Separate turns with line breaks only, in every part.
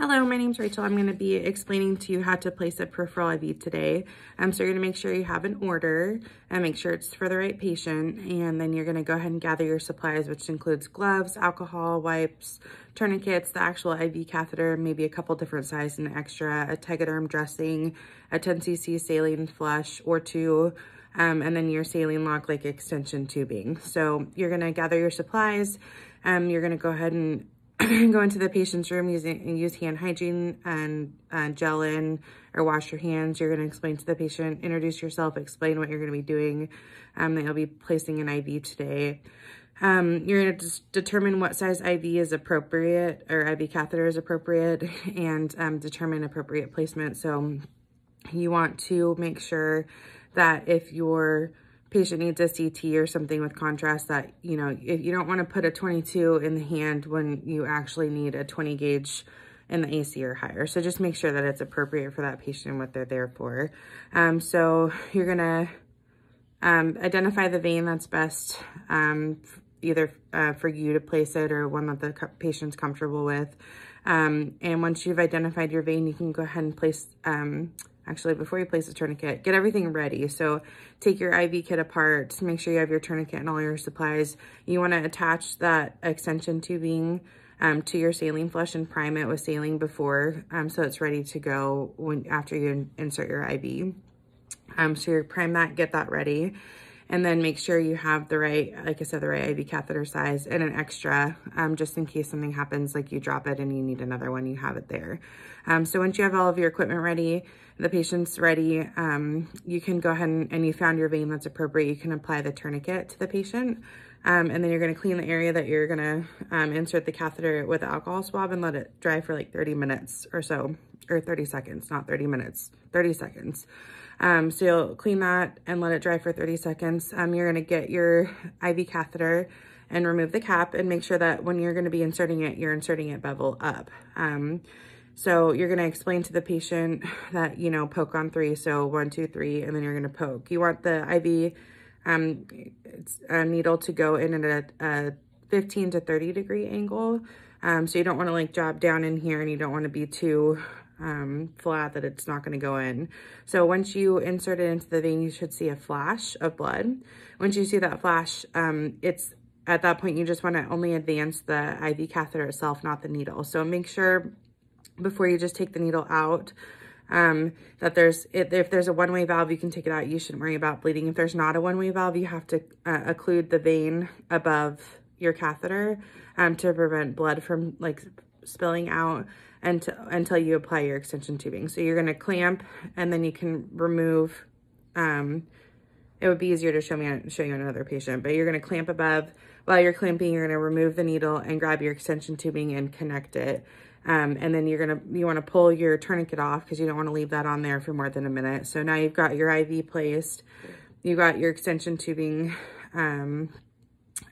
Hello, my name's Rachel. I'm gonna be explaining to you how to place a peripheral IV today. Um, so you're gonna make sure you have an order and make sure it's for the right patient. And then you're gonna go ahead and gather your supplies, which includes gloves, alcohol, wipes, tourniquets, the actual IV catheter, maybe a couple different sizes and extra, a tegaderm dressing, a 10cc saline flush or two, um, and then your saline lock like extension tubing. So you're gonna gather your supplies, um, you're gonna go ahead and go into the patient's room using and use hand hygiene and uh, gel in or wash your hands. You're going to explain to the patient, introduce yourself, explain what you're going to be doing, um, that you'll be placing an IV today. Um, you're going to determine what size IV is appropriate or IV catheter is appropriate and um, determine appropriate placement. So you want to make sure that if you're patient needs a CT or something with contrast that, you know, if you don't want to put a 22 in the hand when you actually need a 20 gauge in the AC or higher. So just make sure that it's appropriate for that patient and what they're there for. Um, so you're going to um, identify the vein that's best um, either uh, for you to place it or one that the patient's comfortable with. Um, and once you've identified your vein, you can go ahead and place um, actually before you place a tourniquet, get everything ready. So take your IV kit apart, make sure you have your tourniquet and all your supplies. You wanna attach that extension tubing um, to your saline flush and prime it with saline before um, so it's ready to go when after you insert your IV. Um, so you prime that, get that ready. And then make sure you have the right, like I said, the right IV catheter size and an extra, um, just in case something happens, like you drop it and you need another one, you have it there. Um, so once you have all of your equipment ready, the patient's ready, um, you can go ahead and, and you found your vein that's appropriate, you can apply the tourniquet to the patient. Um, and then you're gonna clean the area that you're gonna um, insert the catheter with alcohol swab and let it dry for like 30 minutes or so, or 30 seconds, not 30 minutes, 30 seconds. Um, so you'll clean that and let it dry for 30 seconds. Um, you're gonna get your IV catheter and remove the cap and make sure that when you're gonna be inserting it, you're inserting it bevel up. Um, so you're gonna explain to the patient that, you know, poke on three. So one, two, three, and then you're gonna poke. You want the IV um, a needle to go in at a, a 15 to 30 degree angle. Um, so you don't want to like drop down in here and you don't want to be too um, flat that it's not going to go in. So once you insert it into the vein, you should see a flash of blood. Once you see that flash, um, it's at that point, you just want to only advance the IV catheter itself, not the needle. So make sure before you just take the needle out um, that there's, if there's a one-way valve, you can take it out. You shouldn't worry about bleeding. If there's not a one-way valve, you have to uh, occlude the vein above your catheter um, to prevent blood from like spilling out until, until you apply your extension tubing. So you're going to clamp and then you can remove, um, it would be easier to show me show you another patient, but you're going to clamp above. While you're clamping, you're going to remove the needle and grab your extension tubing and connect it um, and then you're going to, you want to pull your tourniquet off because you don't want to leave that on there for more than a minute. So now you've got your IV placed, you got your extension tubing um,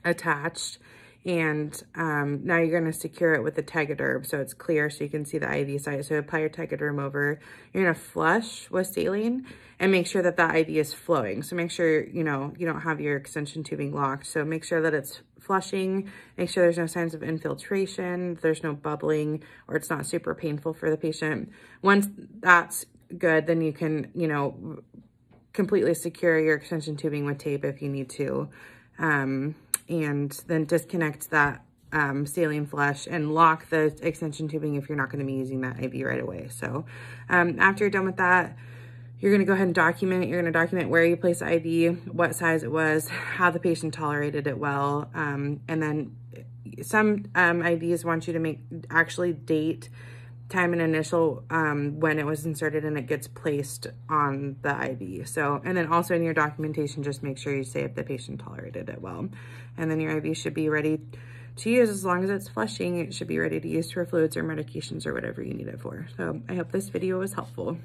attached, and um, now you're going to secure it with the Tegaderm so it's clear so you can see the IV site. So apply your Tegaderm over. You're going to flush with saline and make sure that the IV is flowing. So make sure, you know, you don't have your extension tubing locked. So make sure that it's flushing, make sure there's no signs of infiltration, there's no bubbling, or it's not super painful for the patient. Once that's good, then you can, you know, completely secure your extension tubing with tape if you need to. Um, and then disconnect that um, saline flush and lock the extension tubing if you're not going to be using that IV right away. So um, after you're done with that, you're going to go ahead and document. You're going to document where you placed the IV, what size it was, how the patient tolerated it well, um, and then some um, IVs want you to make actually date time and initial um, when it was inserted and it gets placed on the IV. So, and then also in your documentation, just make sure you say if the patient tolerated it well. And then your IV should be ready to use as long as it's flushing, it should be ready to use for fluids or medications or whatever you need it for. So I hope this video was helpful.